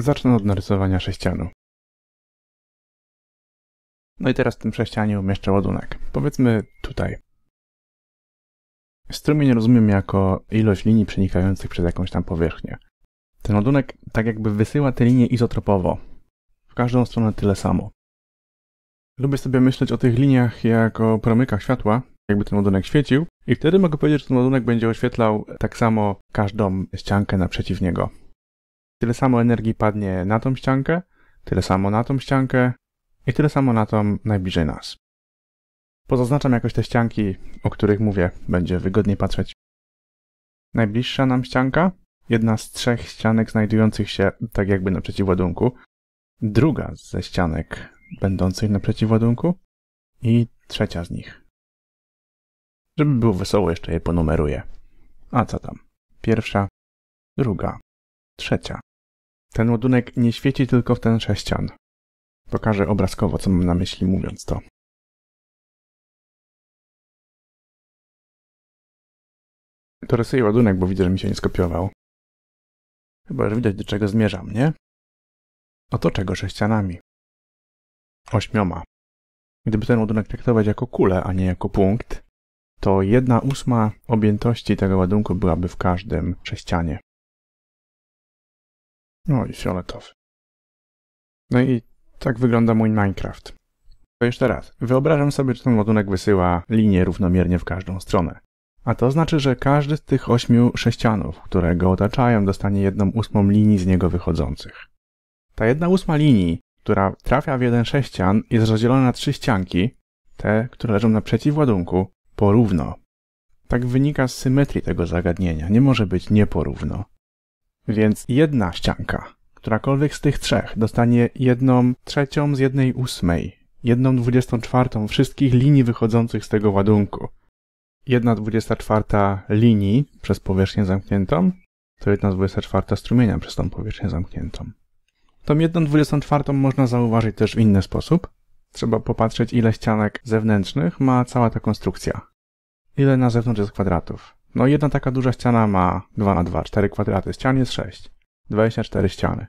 Zacznę od narysowania sześcianu. No i teraz w tym sześcianie umieszczę ładunek. Powiedzmy tutaj. Strumień rozumiem jako ilość linii przenikających przez jakąś tam powierzchnię. Ten ładunek tak jakby wysyła te linie izotropowo. W każdą stronę tyle samo. Lubię sobie myśleć o tych liniach jako promykach światła, jakby ten ładunek świecił i wtedy mogę powiedzieć, że ten ładunek będzie oświetlał tak samo każdą ściankę naprzeciw niego. Tyle samo energii padnie na tą ściankę, tyle samo na tą ściankę i tyle samo na tą najbliżej nas. Pozaznaczam jakoś te ścianki, o których mówię, będzie wygodniej patrzeć. Najbliższa nam ścianka, jedna z trzech ścianek znajdujących się tak jakby na przeciwładunku, druga ze ścianek będących na przeciwładunku i trzecia z nich. Żeby było wesoło, jeszcze je ponumeruję. A co tam? Pierwsza, druga, trzecia, ten ładunek nie świeci tylko w ten sześcian. Pokażę obrazkowo, co mam na myśli mówiąc to. To rysuję ładunek, bo widzę, że mi się nie skopiował. Chyba już widać, do czego zmierzam, nie? Oto czego sześcianami. Ośmioma. Gdyby ten ładunek traktować jako kulę, a nie jako punkt, to jedna ósma objętości tego ładunku byłaby w każdym sześcianie. No i fioletowy. No i tak wygląda mój Minecraft. To jeszcze raz. Wyobrażam sobie, że ten ładunek wysyła linię równomiernie w każdą stronę. A to znaczy, że każdy z tych ośmiu sześcianów, które go otaczają, dostanie jedną ósmą linii z niego wychodzących. Ta jedna ósma linii, która trafia w jeden sześcian, jest rozdzielona na trzy ścianki, te, które leżą naprzeciw ładunku, porówno. Tak wynika z symetrii tego zagadnienia. Nie może być nieporówno. Więc jedna ścianka, którakolwiek z tych trzech, dostanie jedną trzecią z jednej ósmej, jedną dwudziestą czwartą wszystkich linii wychodzących z tego ładunku. Jedna dwudziesta czwarta linii przez powierzchnię zamkniętą to jedna dwudziesta czwarta strumienia przez tą powierzchnię zamkniętą. Tą jedną dwudziestą czwartą można zauważyć też w inny sposób. Trzeba popatrzeć, ile ścianek zewnętrznych ma cała ta konstrukcja. Ile na zewnątrz jest kwadratów. No jedna taka duża ściana ma 2 na 2, 4 kwadraty, ścian jest 6, 24 ściany.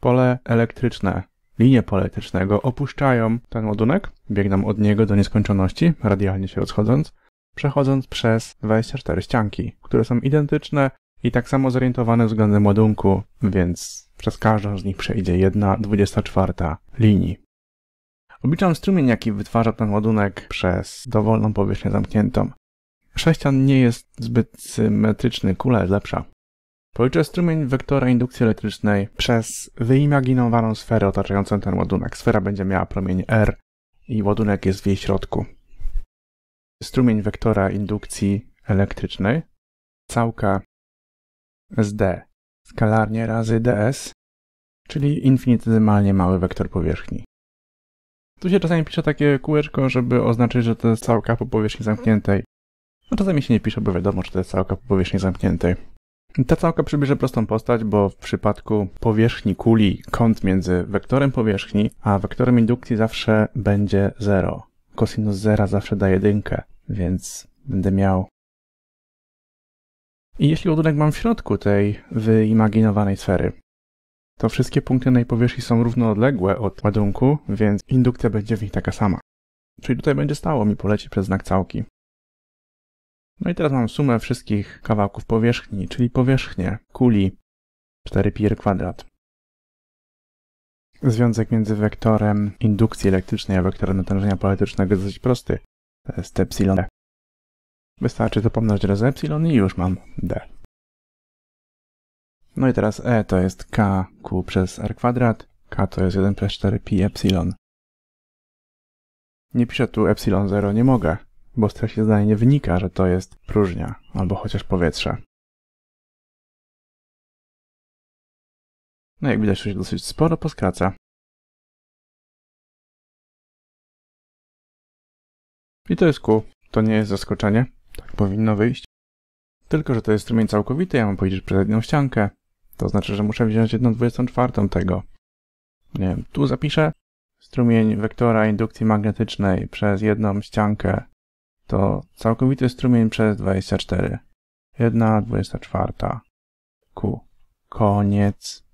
Pole elektryczne, linie pole elektrycznego opuszczają ten ładunek, biegną od niego do nieskończoności, radialnie się rozchodząc, przechodząc przez 24 ścianki, które są identyczne i tak samo zorientowane względem ładunku, więc przez każdą z nich przejdzie jedna 24 linii. Obliczam strumień, jaki wytwarza ten ładunek przez dowolną powierzchnię zamkniętą. Sześcian nie jest zbyt symetryczny, kula jest lepsza. Policzę strumień wektora indukcji elektrycznej przez wyimaginowaną sferę otaczającą ten ładunek. Sfera będzie miała promień R i ładunek jest w jej środku. Strumień wektora indukcji elektrycznej, całka z D, skalarnie razy ds, czyli infinityzymalnie mały wektor powierzchni. Tu się czasami pisze takie kółeczko, żeby oznaczyć, że to jest całka po powierzchni zamkniętej. No czasami się nie pisze, bo wiadomo, że to jest całka po powierzchni zamkniętej. Ta całka przybierze prostą postać, bo w przypadku powierzchni kuli kąt między wektorem powierzchni a wektorem indukcji zawsze będzie 0. Kosinus 0 zawsze da jedynkę, więc będę miał... I jeśli ładunek mam w środku tej wyimaginowanej sfery, to wszystkie punkty na jej powierzchni są równoodległe od ładunku, więc indukcja będzie w nich taka sama. Czyli tutaj będzie stało mi poleci przez znak całki. No i teraz mam sumę wszystkich kawałków powierzchni, czyli powierzchnię kuli 4 pi kwadrat. Związek między wektorem indukcji elektrycznej a wektorem natężenia politycznego jest dosyć prosty. To jest epsilon. Wystarczy to pomnożyć razy epsilon i już mam d. No i teraz e to jest k kq przez r kwadrat, k to jest 1 przez 4 pi epsilon. Nie piszę tu epsilon 0, nie mogę, bo z treści zdania nie wynika, że to jest próżnia albo chociaż powietrze. No jak widać, to się dosyć sporo poskraca. I to jest Q. To nie jest zaskoczenie. Tak powinno wyjść. Tylko, że to jest strumień całkowity, ja mam powiedzieć przez jedną ściankę. To znaczy, że muszę wziąć jedną tego. Nie wiem, tu zapiszę strumień wektora indukcji magnetycznej przez jedną ściankę to całkowity strumień przez 24. 1,24 ku Koniec.